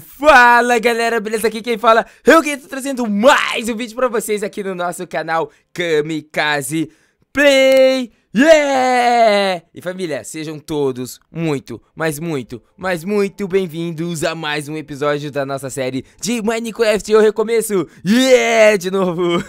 Fala galera, beleza? Aqui quem fala é o Gueto, trazendo mais um vídeo pra vocês aqui no nosso canal Kamikaze Play Yeah! E família, sejam todos muito, mas muito, mas muito bem-vindos a mais um episódio da nossa série de Minecraft Eu Recomeço! Yeah! De novo!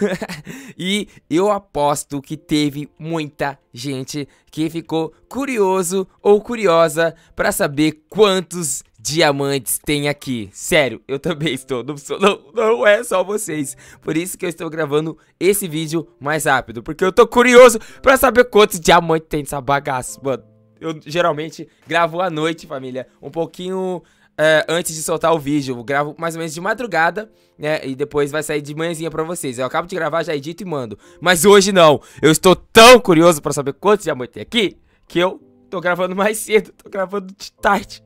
e eu aposto que teve muita gente que ficou curioso ou curiosa para saber quantos diamantes tem aqui. Sério, eu também estou. Não, não, não, é só vocês. Por isso que eu estou gravando esse vídeo mais rápido. Porque eu tô curioso pra saber quantos diamantes tem nessa bagaça, mano. Eu geralmente gravo à noite, família. Um pouquinho é, antes de soltar o vídeo. Eu gravo mais ou menos de madrugada, né? E depois vai sair de manhãzinha pra vocês. Eu acabo de gravar, já edito e mando. Mas hoje não. Eu estou tão curioso pra saber quantos diamantes tem aqui que eu tô gravando mais cedo. Tô gravando de tarde.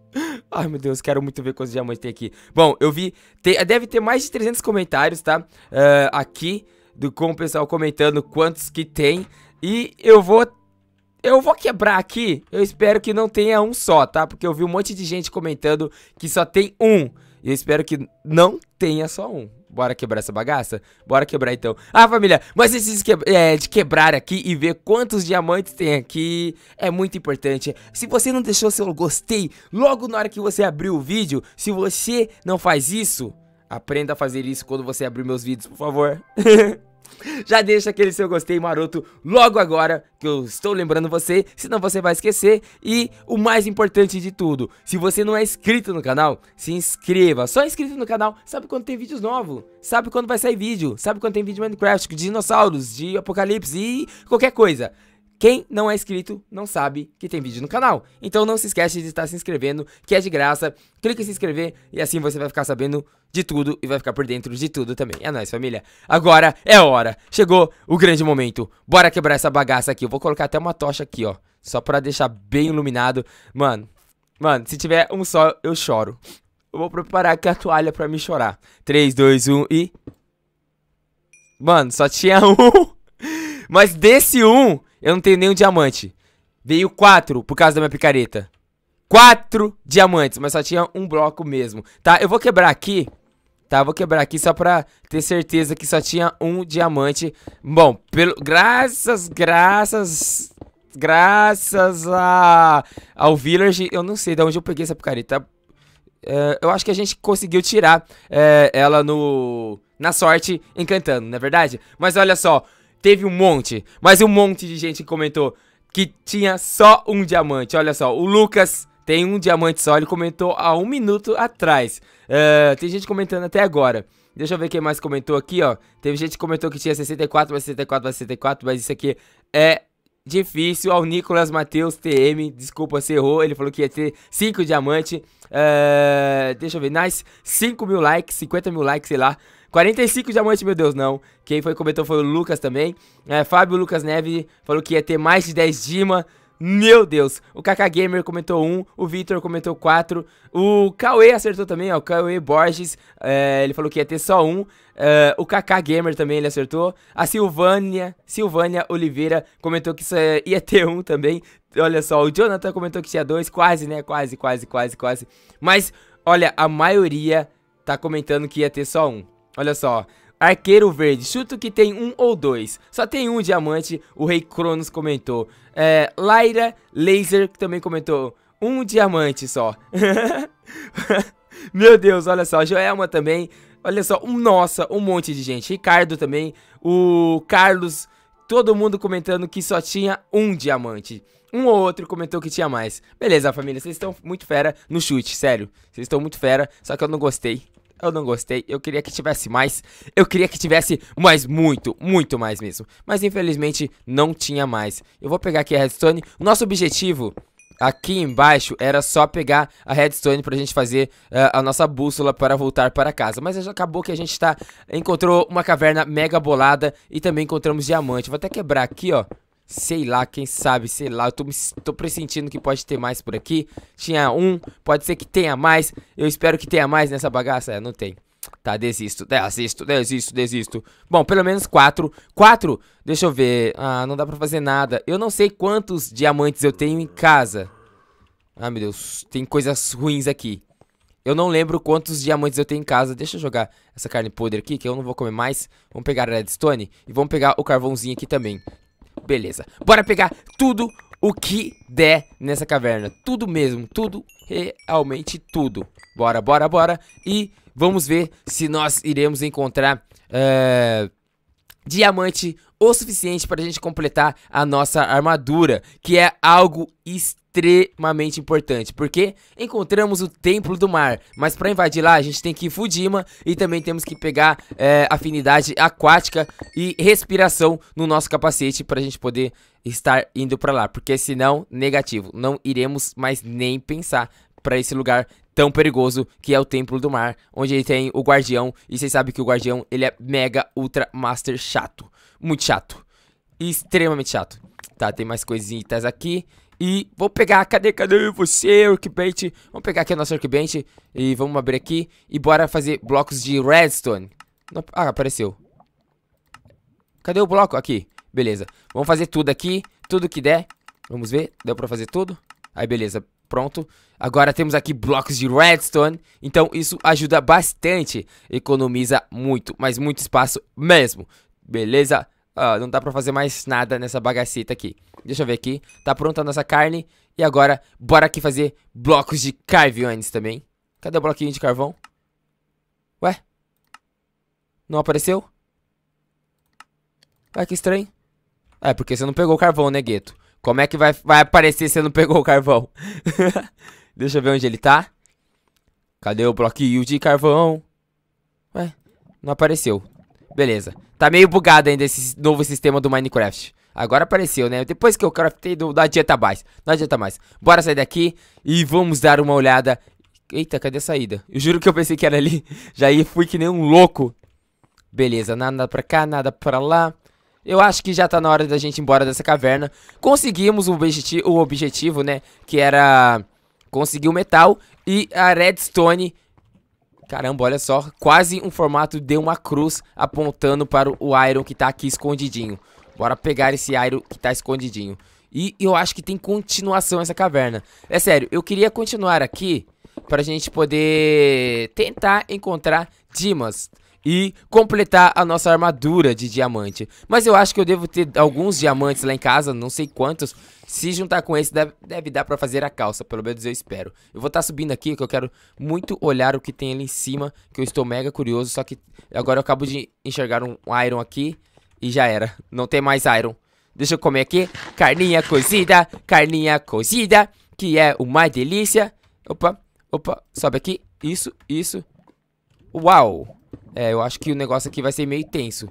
Ai, meu Deus, quero muito ver quantos diamantes tem aqui. Bom, eu vi... Tem, deve ter mais de 300 comentários, tá? Uh, aqui, do, com o pessoal comentando quantos que tem. E eu vou... Eu vou quebrar aqui. Eu espero que não tenha um só, tá? Porque eu vi um monte de gente comentando que só tem um. E eu espero que não tenha só um. Bora quebrar essa bagaça? Bora quebrar então. Ah, família, mas antes é, de quebrar aqui e ver quantos diamantes tem aqui é muito importante. Se você não deixou seu gostei logo na hora que você abriu o vídeo, se você não faz isso, aprenda a fazer isso quando você abrir meus vídeos, por favor. Já deixa aquele seu gostei maroto logo agora, que eu estou lembrando você, senão você vai esquecer. E o mais importante de tudo, se você não é inscrito no canal, se inscreva. Só inscrito no canal, sabe quando tem vídeos novos, sabe quando vai sair vídeo, sabe quando tem vídeo de Minecraft, de dinossauros, de apocalipse e qualquer coisa. Quem não é inscrito não sabe que tem vídeo no canal. Então não se esquece de estar se inscrevendo, que é de graça. Clique em se inscrever e assim você vai ficar sabendo de tudo e vai ficar por dentro de tudo também. É nóis, família. Agora é hora. Chegou o grande momento. Bora quebrar essa bagaça aqui. Eu vou colocar até uma tocha aqui, ó. Só pra deixar bem iluminado. Mano, mano, se tiver um só, eu choro. Eu vou preparar aqui a toalha pra me chorar. 3, 2, 1 e... Mano, só tinha um. Mas desse um... Eu não tenho nenhum diamante. Veio quatro por causa da minha picareta. Quatro diamantes, mas só tinha um bloco mesmo. Tá, eu vou quebrar aqui. Tá, vou quebrar aqui só pra ter certeza que só tinha um diamante. Bom, pelo... graças, graças graças a, ao Village, eu não sei de onde eu peguei essa picareta. É, eu acho que a gente conseguiu tirar é, ela no na sorte encantando, não é verdade? Mas olha só, teve um monte, mas um monte de gente comentou que tinha só um diamante. Olha só, o Lucas tem um diamante só, ele comentou há um minuto atrás. Uh, tem gente comentando até agora. Deixa eu ver quem mais comentou aqui, ó. Teve gente que comentou que tinha 64, mais 64, mais 64, mas isso aqui é difícil. Ao Nicolas Mateus TM, desculpa, se errou. Ele falou que ia ter 5 diamantes. Uh, eh, deixa eu ver, nice. 5 mil likes, 50 mil likes, sei lá. 45 diamantes, meu Deus, não. Quem foi comentou foi o Lucas também. É, Fábio Lucas Neve falou que ia ter mais de 10 Dima. Meu Deus, o KK Gamer comentou um, o Victor comentou quatro, o Cauê acertou também, ó, o Cauê Borges, é, ele falou que ia ter só um, é, o KK Gamer também ele acertou, a Silvânia, Silvânia Oliveira comentou que isso ia ter um também, olha só, o Jonathan comentou que tinha dois, quase, né, quase, quase, quase, quase, mas, olha, a maioria tá comentando que ia ter só um, Olha só. Arqueiro Verde, chuto que tem um ou dois. Só tem um diamante, o Rei Cronos comentou. É, Lyra Laser, também comentou. Um diamante só. Meu Deus, olha só. Joelma também. Olha só, um, nossa, um monte de gente. Ricardo também. O Carlos. Todo mundo comentando que só tinha um diamante. Um ou outro comentou que tinha mais. Beleza, família, vocês estão muito fera no chute, sério. Vocês estão muito fera, só que eu não gostei eu não gostei, eu queria que tivesse mais, eu queria que tivesse mais, muito, muito mais mesmo. Mas infelizmente não tinha mais. Eu vou pegar aqui a redstone, nosso objetivo aqui embaixo era só pegar a redstone pra gente fazer uh, a nossa bússola para voltar para casa. Mas já acabou que a gente tá, encontrou uma caverna mega bolada e também encontramos diamante. Vou até quebrar aqui, ó. Sei lá, quem sabe, sei lá. Eu tô, me, tô pressentindo que pode ter mais por aqui. Tinha um, pode ser que tenha mais. Eu espero que tenha mais nessa bagaça. É, não tem. Tá, desisto, desisto, desisto, desisto. Bom, pelo menos quatro. Quatro? Deixa eu ver. Ah, não dá pra fazer nada. Eu não sei quantos diamantes eu tenho em casa. Ah, meu Deus. Tem coisas ruins aqui. Eu não lembro quantos diamantes eu tenho em casa. Deixa eu jogar essa carne podre aqui, que eu não vou comer mais. Vamos pegar a redstone e vamos pegar o carvãozinho aqui também. Beleza. Bora pegar tudo o que der nessa caverna. Tudo mesmo, tudo, realmente tudo. Bora, bora, bora. E vamos ver se nós iremos encontrar eh, diamante o suficiente para a gente completar a nossa armadura, que é algo extremamente importante, porque encontramos o Templo do Mar, mas para invadir lá a gente tem que ir Fudima e também temos que pegar é, afinidade aquática e respiração no nosso capacete para a gente poder estar indo para lá, porque senão, negativo, não iremos mais nem pensar para esse lugar tão perigoso que é o Templo do Mar, onde ele tem o Guardião, e vocês sabem que o Guardião, ele é mega ultra master chato muito chato. Extremamente chato. Tá, tem mais coisinhas aqui. E vou pegar, cadê, cadê você, Workbench? Vamos pegar aqui a nossa Workbench e vamos abrir aqui. E bora fazer blocos de redstone. Não, ah, apareceu. Cadê o bloco? Aqui. Beleza. Vamos fazer tudo aqui, tudo que der. Vamos ver, deu pra fazer tudo? Aí, beleza, pronto. Agora temos aqui blocos de redstone, então isso ajuda bastante, economiza muito, mas muito espaço mesmo, Beleza? Ah, não dá pra fazer mais nada nessa bagacita aqui. Deixa eu ver aqui. Tá pronta a nossa carne. E agora, bora aqui fazer blocos de carvianes também. Cadê o bloquinho de carvão? Ué? Não apareceu? Ué, ah, que estranho. É, porque você não pegou o carvão, né, Gueto? Como é que vai, vai aparecer se você não pegou o carvão? Deixa eu ver onde ele tá. Cadê o bloquinho de carvão? Ué, não apareceu. Beleza. Tá meio bugado ainda esse novo sistema do Minecraft. Agora apareceu, né? Depois que eu craftei, não, adianta mais. Não adianta mais. Bora sair daqui e vamos dar uma olhada. Eita, cadê a saída? Eu juro que eu pensei que era ali. Já ia, fui que nem um louco. Beleza, nada pra cá, nada pra lá. Eu acho que já tá na hora da gente ir embora dessa caverna. Conseguimos o, objeti o objetivo, né? Que era conseguir o metal e a redstone Caramba, olha só, quase um formato de uma cruz apontando para o Iron que tá aqui escondidinho. Bora pegar esse Iron que tá escondidinho. E eu acho que tem continuação essa caverna. É sério, eu queria continuar aqui pra gente poder tentar encontrar Dimas e completar a nossa armadura de diamante. Mas eu acho que eu devo ter alguns diamantes lá em casa, não sei quantos. Se juntar com esse, deve, deve dar pra fazer a calça, pelo menos eu espero. Eu vou estar tá subindo aqui, que eu quero muito olhar o que tem ali em cima, que eu estou mega curioso. Só que agora eu acabo de enxergar um iron aqui e já era. Não tem mais iron. Deixa eu comer aqui. Carninha cozida, carninha cozida, que é uma delícia. Opa, opa, sobe aqui. Isso, isso. Uau! É, eu acho que o negócio aqui vai ser meio tenso.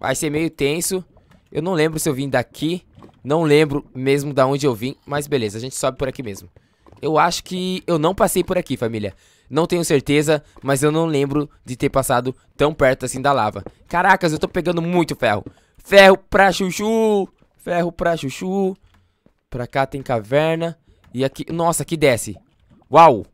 Vai ser meio tenso. Eu não lembro se eu vim daqui. Não lembro mesmo da onde eu vim. Mas beleza, a gente sobe por aqui mesmo. Eu acho que eu não passei por aqui, família. Não tenho certeza, mas eu não lembro de ter passado tão perto assim da lava. Caracas, eu tô pegando muito ferro. Ferro pra chuchu. Ferro pra chuchu. Pra cá tem caverna. E aqui... Nossa, aqui desce. Uau.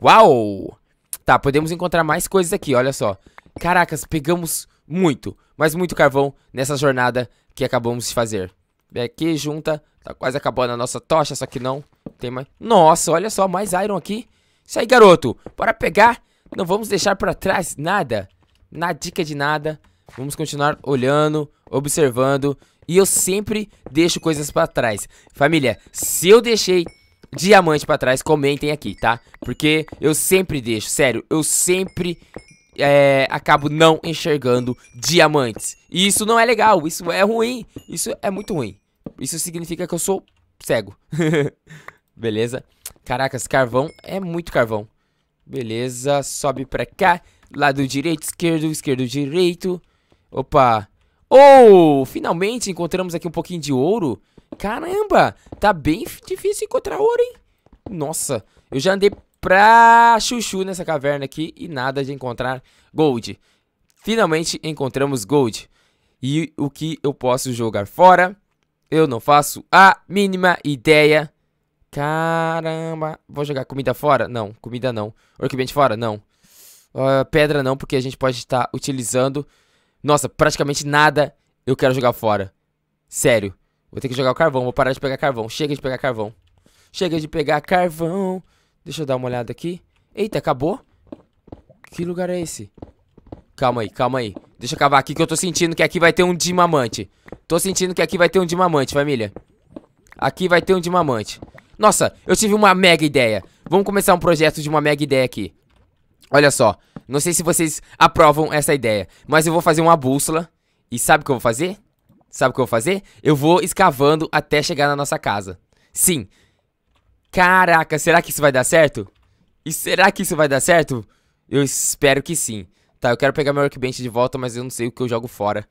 Uau. Tá, podemos encontrar mais coisas aqui, olha só. Caracas, pegamos muito, mas muito carvão nessa jornada que acabamos de fazer. Vem é aqui, junta. Tá quase acabando a nossa tocha, só que não. Tem mais. Nossa, olha só, mais iron aqui. Isso aí, garoto. Bora pegar. Não vamos deixar pra trás nada. Na dica de nada. Vamos continuar olhando, observando. E eu sempre deixo coisas pra trás. Família, se eu deixei diamante pra trás, comentem aqui, tá? Porque eu sempre deixo, sério, eu sempre é, acabo não enxergando diamantes. E isso não é legal, isso é ruim, isso é muito ruim. Isso significa que eu sou cego. Beleza? Caracas, carvão é muito carvão. Beleza, sobe pra cá. Lado direito, esquerdo, esquerdo, direito. Opa. Oh, finalmente encontramos aqui um pouquinho de ouro. Caramba, tá bem difícil encontrar ouro, hein? Nossa, eu já andei pra chuchu nessa caverna aqui e nada de encontrar gold. Finalmente encontramos gold. E o que eu posso jogar fora? Eu não faço a mínima ideia. Caramba. Vou jogar comida fora? Não, comida não. Orquibente fora? Não. Uh, pedra não, porque a gente pode estar utilizando... Nossa, praticamente nada eu quero jogar fora. Sério. Vou ter que jogar o carvão. Vou parar de pegar carvão. Chega de pegar carvão. Chega de pegar carvão. Deixa eu dar uma olhada aqui. Eita, acabou? Que lugar é esse? Calma aí, calma aí. Deixa eu cavar aqui que eu tô sentindo que aqui vai ter um dimamante. Tô sentindo que aqui vai ter um dimamante, família. Aqui vai ter um dimamante. Nossa, eu tive uma mega ideia. Vamos começar um projeto de uma mega ideia aqui. Olha só, não sei se vocês aprovam essa ideia, mas eu vou fazer uma bússola. E sabe o que eu vou fazer? Sabe o que eu vou fazer? Eu vou escavando até chegar na nossa casa. Sim, Caraca, será que isso vai dar certo? E será que isso vai dar certo? Eu espero que sim. Tá, eu quero pegar meu workbench de volta, mas eu não sei o que eu jogo fora.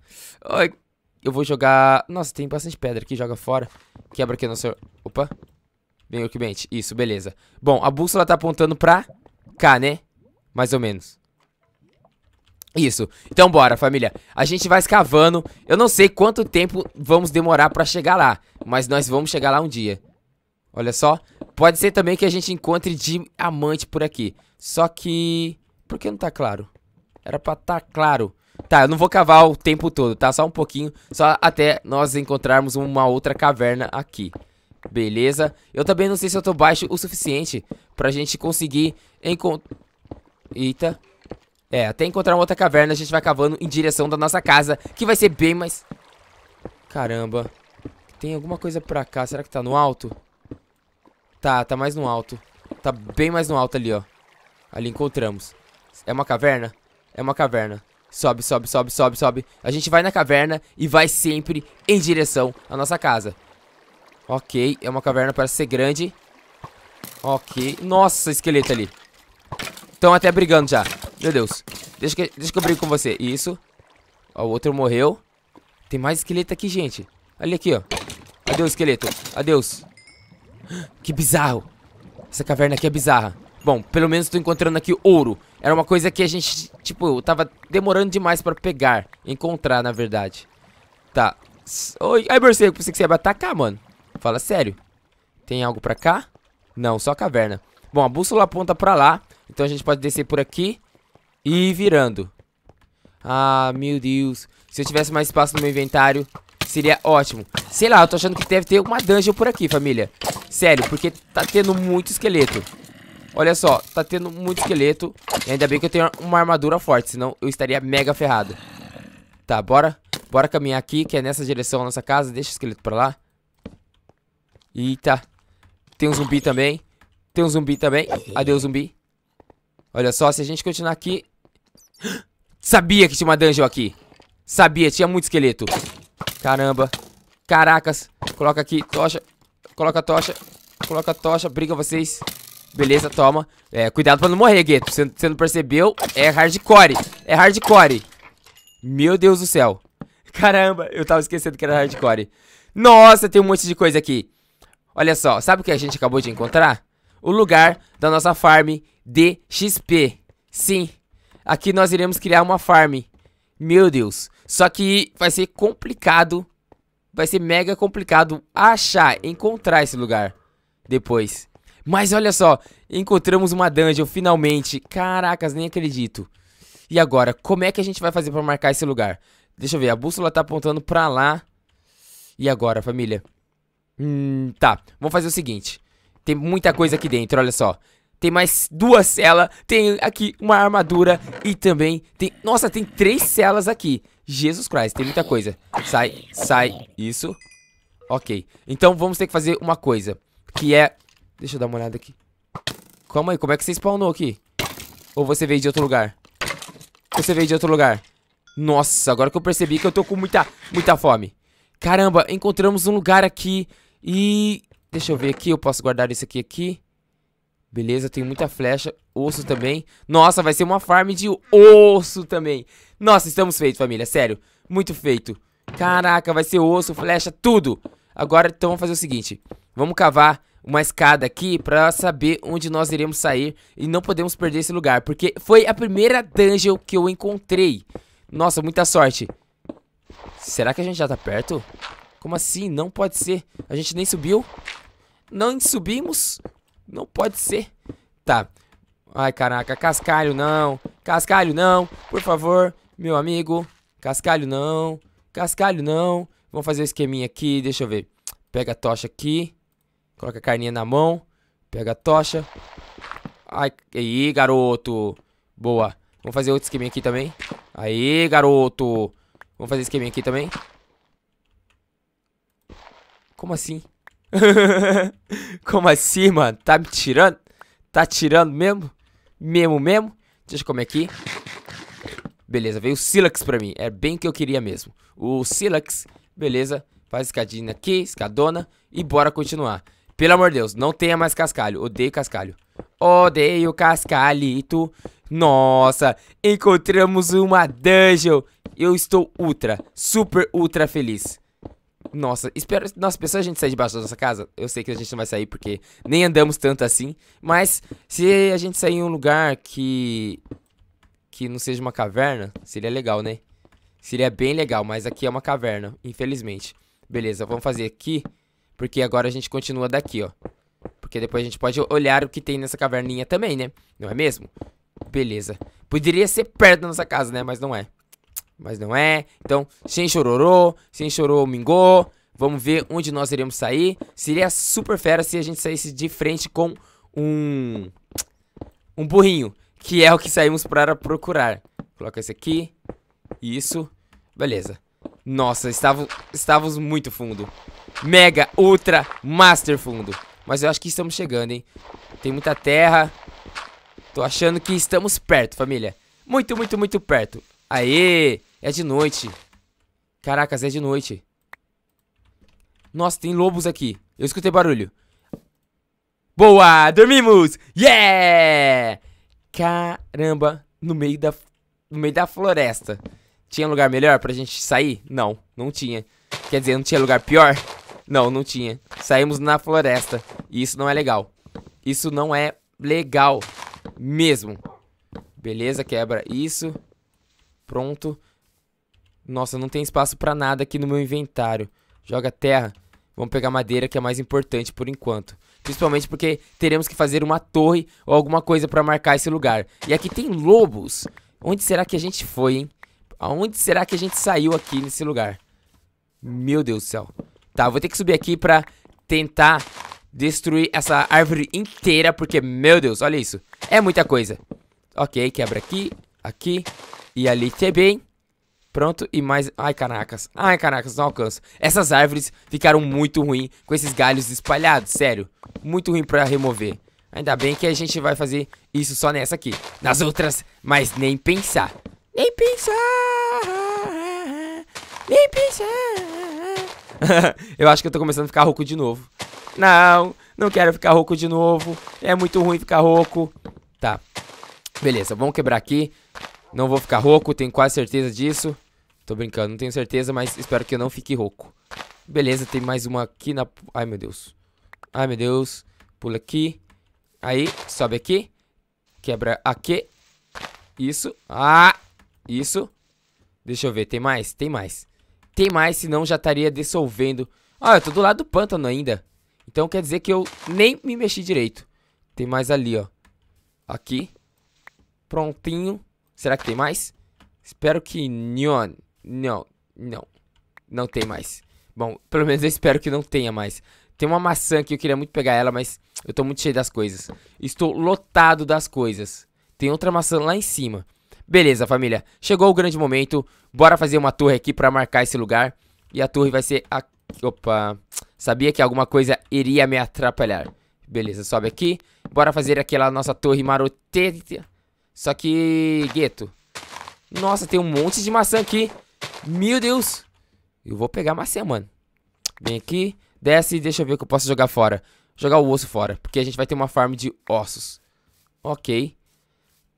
Eu vou jogar... Nossa, tem bastante pedra aqui, joga fora. Quebra aqui a nossa... Opa. Vem, workbench. Isso, beleza. Bom, a bússola tá apontando pra cá, né? Mais ou menos. Isso. Então bora, família. A gente vai escavando. Eu não sei quanto tempo vamos demorar pra chegar lá, mas nós vamos chegar lá um dia. Olha só. Pode ser também que a gente encontre diamante por aqui. Só que... Por que não tá claro? Era pra tá claro. Tá, eu não vou cavar o tempo todo, tá? Só um pouquinho. Só até nós encontrarmos uma outra caverna aqui. Beleza. Eu também não sei se eu tô baixo o suficiente pra gente conseguir encontrar... Eita. É, até encontrar uma outra caverna, a gente vai cavando em direção da nossa casa, que vai ser bem mais... Caramba. Tem alguma coisa pra cá, será que tá no alto? Tá, tá mais no alto. Tá bem mais no alto ali, ó. Ali encontramos. É uma caverna? É uma caverna. Sobe, sobe, sobe, sobe, sobe. A gente vai na caverna e vai sempre em direção à nossa casa. Ok, é uma caverna, parece ser grande. Ok. Nossa, esqueleto ali. Estão até brigando já. Meu Deus. Deixa que, deixa que eu brigo com você. Isso. Ó, o outro morreu. Tem mais esqueleto aqui, gente. ali aqui, ó. Adeus, esqueleto. Adeus. Que bizarro. Essa caverna aqui é bizarra. Bom, pelo menos tô encontrando aqui ouro. Era uma coisa que a gente, tipo, tava demorando demais pra pegar. Encontrar, na verdade. Tá. Oi, ai, morcego, pensei que você ia me atacar, mano. Fala sério. Tem algo pra cá? Não, só caverna. Bom, a bússola aponta pra lá. Então a gente pode descer por aqui e ir virando. Ah, meu Deus. Se eu tivesse mais espaço no meu inventário, Seria ótimo. Sei lá, eu tô achando que deve ter uma dungeon por aqui, família. Sério, porque tá tendo muito esqueleto. Olha só, tá tendo muito esqueleto. E ainda bem que eu tenho uma armadura forte, senão eu estaria mega ferrado. Tá, bora. Bora caminhar aqui, que é nessa direção a nossa casa. Deixa o esqueleto pra lá. Eita. Tem um zumbi também. Tem um zumbi também. Adeus, zumbi. Olha só, se a gente continuar aqui... Sabia que tinha uma dungeon aqui. Sabia, tinha muito esqueleto. Caramba. Caracas. Coloca aqui, tocha. Coloca a tocha. Coloca a tocha. Briga vocês. Beleza, toma. É, cuidado pra não morrer, Gueto. Você, você não percebeu? É hardcore. É hardcore. Meu Deus do céu. Caramba, eu tava esquecendo que era hardcore. Nossa, tem um monte de coisa aqui. Olha só, sabe o que a gente acabou de encontrar? O lugar da nossa farm de XP. Sim, aqui nós iremos criar uma farm. Meu Deus. Só que vai ser complicado, vai ser mega complicado achar, encontrar esse lugar depois. Mas olha só, encontramos uma dungeon finalmente. Caracas, nem acredito. E agora, como é que a gente vai fazer pra marcar esse lugar? Deixa eu ver, a bússola tá apontando pra lá. E agora, família? Hum, tá, vamos fazer o seguinte. Tem muita coisa aqui dentro, olha só. Tem mais duas celas, tem aqui uma armadura e também tem... Nossa, tem três celas aqui. Jesus Christ, tem muita coisa. Sai, sai, isso. Ok. Então vamos ter que fazer uma coisa. Que é... Deixa eu dar uma olhada aqui. Calma aí, como é que você spawnou aqui? Ou você veio de outro lugar? você veio de outro lugar? Nossa, agora que eu percebi que eu tô com muita, muita fome. Caramba, encontramos um lugar aqui e... Deixa eu ver aqui, eu posso guardar isso aqui, aqui. Beleza, tem muita flecha. Osso também. Nossa, vai ser uma farm de osso também. Nossa, estamos feitos, família. Sério, muito feito. Caraca, vai ser osso, flecha, tudo. Agora, então, vamos fazer o seguinte. Vamos cavar uma escada aqui pra saber onde nós iremos sair. E não podemos perder esse lugar. Porque foi a primeira dungeon que eu encontrei. Nossa, muita sorte. Será que a gente já tá perto? Como assim? Não pode ser. A gente nem subiu. Não subimos. Não pode ser. Tá. Ai, caraca. Cascalho, não. Cascalho, não. Por favor, meu amigo. Cascalho, não. Cascalho, não. Vamos fazer o um esqueminha aqui. Deixa eu ver. Pega a tocha aqui. Coloca a carninha na mão. Pega a tocha. Ai, aí, garoto. Boa. Vamos fazer outro esqueminha aqui também. Aí, garoto. Vamos fazer esqueminha aqui também. Como assim? como assim, mano? Tá me tirando? Tá tirando mesmo? Mesmo, mesmo? Deixa eu comer aqui. Beleza, veio o Silax pra mim. É bem que eu queria mesmo. O Silax, beleza. Faz escadinha aqui, escadona. E bora continuar. Pelo amor de Deus, não tenha mais cascalho. Odeio cascalho. Odeio cascalito. Nossa, encontramos uma dungeon. Eu estou ultra, super ultra feliz. Nossa, espero. Nossa, pensou a gente sair debaixo da nossa casa? Eu sei que a gente não vai sair porque nem andamos tanto assim. Mas se a gente sair em um lugar que. que não seja uma caverna, seria legal, né? Seria bem legal, mas aqui é uma caverna, infelizmente. Beleza, vamos fazer aqui. Porque agora a gente continua daqui, ó. Porque depois a gente pode olhar o que tem nessa caverninha também, né? Não é mesmo? Beleza. Poderia ser perto da nossa casa, né? Mas não é mas não é. Então, sem chororô, sem chorô mingô. Vamos ver onde nós iremos sair. Seria super fera se a gente saísse de frente com um um burrinho, que é o que saímos para procurar. Coloca esse aqui. Isso. Beleza. Nossa, estávamos, estávamos muito fundo. Mega, ultra, master fundo. Mas eu acho que estamos chegando, hein? Tem muita terra. Tô achando que estamos perto, família. Muito, muito, muito perto. Aê! É de noite. Caracas, é de noite. Nossa, tem lobos aqui. Eu escutei barulho. Boa! Dormimos! Yeah! Caramba, no meio da, no meio da floresta. Tinha lugar melhor pra gente sair? Não, não tinha. Quer dizer, não tinha lugar pior? Não, não tinha. Saímos na floresta. E isso não é legal. Isso não é legal mesmo. Beleza, quebra isso. Pronto. Nossa, não tem espaço pra nada aqui no meu inventário. Joga terra. Vamos pegar madeira, que é mais importante por enquanto. Principalmente porque teremos que fazer uma torre ou alguma coisa pra marcar esse lugar. E aqui tem lobos. Onde será que a gente foi, hein? Aonde será que a gente saiu aqui nesse lugar? Meu Deus do céu. Tá, vou ter que subir aqui pra tentar destruir essa árvore inteira, porque, meu Deus, olha isso. É muita coisa. Ok, quebra aqui, aqui, e ali também. É Pronto, e mais... Ai, caracas. Ai, caracas, não alcanço. Essas árvores ficaram muito ruins com esses galhos espalhados, sério. Muito ruim pra remover. Ainda bem que a gente vai fazer isso só nessa aqui. Nas outras, mas nem pensar. Nem pensar. Nem pensar. eu acho que eu tô começando a ficar rouco de novo. Não, não quero ficar rouco de novo. É muito ruim ficar rouco. Tá. Beleza, vamos quebrar aqui. Não vou ficar rouco, tenho quase certeza disso. Tô brincando, não tenho certeza, mas espero que eu não fique rouco. Beleza, tem mais uma aqui na... Ai, meu Deus. Ai, meu Deus. Pula aqui. Aí, sobe aqui. Quebra aqui. Isso. Ah! Isso. Deixa eu ver, tem mais? Tem mais. Tem mais, senão já estaria dissolvendo. Ah, eu tô do lado do pântano ainda. Então quer dizer que eu nem me mexi direito. Tem mais ali, ó. Aqui. Prontinho. Será que tem mais? Espero que não. Não, não. Não tem mais. Bom, pelo menos eu espero que não tenha mais. Tem uma maçã que eu queria muito pegar ela, mas eu tô muito cheio das coisas. Estou lotado das coisas. Tem outra maçã lá em cima. Beleza, família. Chegou o grande momento. Bora fazer uma torre aqui pra marcar esse lugar. E a torre vai ser... A... Opa. Sabia que alguma coisa iria me atrapalhar. Beleza, sobe aqui. Bora fazer aquela nossa torre maroteta. Só que, gueto. Nossa, tem um monte de maçã aqui. Meu Deus. Eu vou pegar maçã, mano. Vem aqui, desce e deixa eu ver o que eu posso jogar fora. Jogar o osso fora, porque a gente vai ter uma farm de ossos. Ok.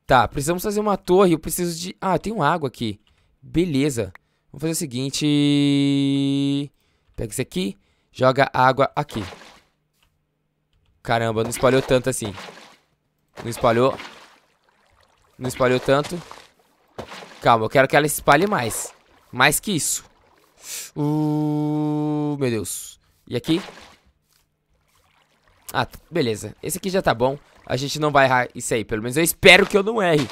Tá, precisamos fazer uma torre. Eu preciso de... Ah, tem um água aqui. Beleza. Vamos fazer o seguinte... Pega isso aqui, joga água aqui. Caramba, não espalhou tanto assim. Não espalhou. Não espalhou tanto. Calma, eu quero que ela espalhe mais. Mais que isso. Uh, meu Deus. E aqui? Ah, beleza. Esse aqui já tá bom. A gente não vai errar isso aí. Pelo menos eu espero que eu não erre.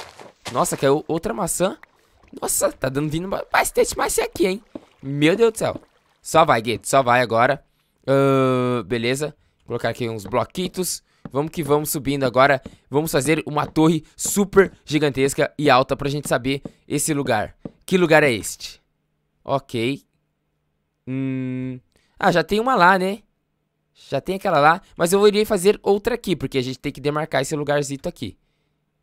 Nossa, caiu outra maçã. Nossa, tá dando vindo bastante mais aqui, hein? Meu Deus do céu. Só vai, Gueto. Só vai agora. Uh, beleza. Vou colocar aqui uns bloquitos. Vamos que vamos subindo agora. Vamos fazer uma torre super gigantesca e alta pra gente saber esse lugar. Que lugar é este? Ok. Hum... Ah, já tem uma lá, né? Já tem aquela lá. Mas eu iria fazer outra aqui, porque a gente tem que demarcar esse lugarzito aqui.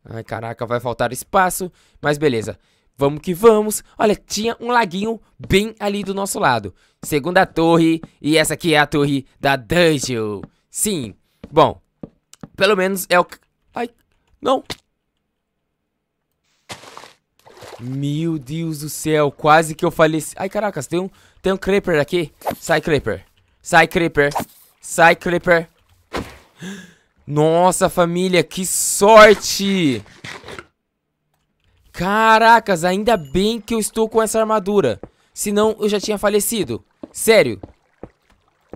Ai, caraca, vai faltar espaço. Mas beleza. Vamos que vamos. Olha, tinha um laguinho bem ali do nosso lado. Segunda torre. E essa aqui é a torre da Dungeon. Sim. Bom, pelo menos é o que... Ai, não. Meu Deus do céu, quase que eu faleci. Assim. Ai, caracas, tem um, tem um Creeper aqui. Sai, Creeper. Sai, Creeper. Sai, Creeper. Nossa, família, que sorte! Caracas, ainda bem que eu estou com essa armadura. Senão eu já tinha falecido. Sério.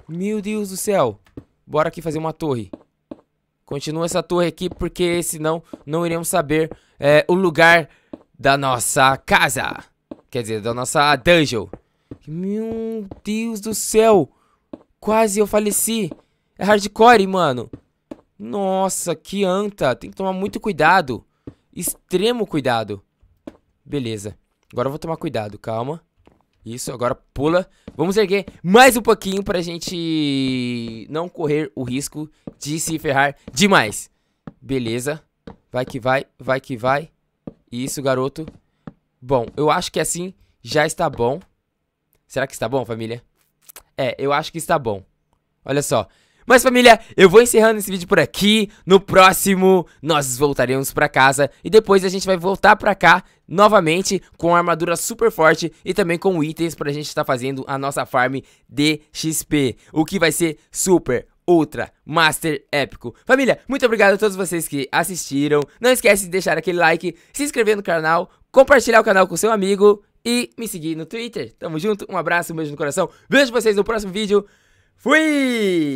Meu Deus do céu. Bora aqui fazer uma torre. Continua essa torre aqui, porque senão não iremos saber é, o lugar da nossa casa. Quer dizer, da nossa dungeon. Meu Deus do céu. Quase eu faleci. É hardcore, mano. Nossa, que anta. Tem que tomar muito cuidado. Extremo cuidado. Beleza. Agora eu vou tomar cuidado, calma. Isso, agora pula. Vamos erguer mais um pouquinho pra gente não correr o risco de se ferrar demais. Beleza. Vai que vai, vai que vai. Isso, garoto. Bom, eu acho que assim já está bom. Será que está bom, família? É, eu acho que está bom. Olha só, mas família, eu vou encerrando esse vídeo por aqui. No próximo, nós voltaremos pra casa e depois a gente vai voltar pra cá novamente com armadura super forte e também com itens pra gente estar tá fazendo a nossa farm de XP, o que vai ser super Ultra Master Épico. Família, muito obrigado a todos vocês que assistiram. Não esquece de deixar aquele like, se inscrever no canal, compartilhar o canal com seu amigo e me seguir no Twitter. Tamo junto, um abraço, um beijo no coração. Vejo vocês no próximo vídeo. Fui!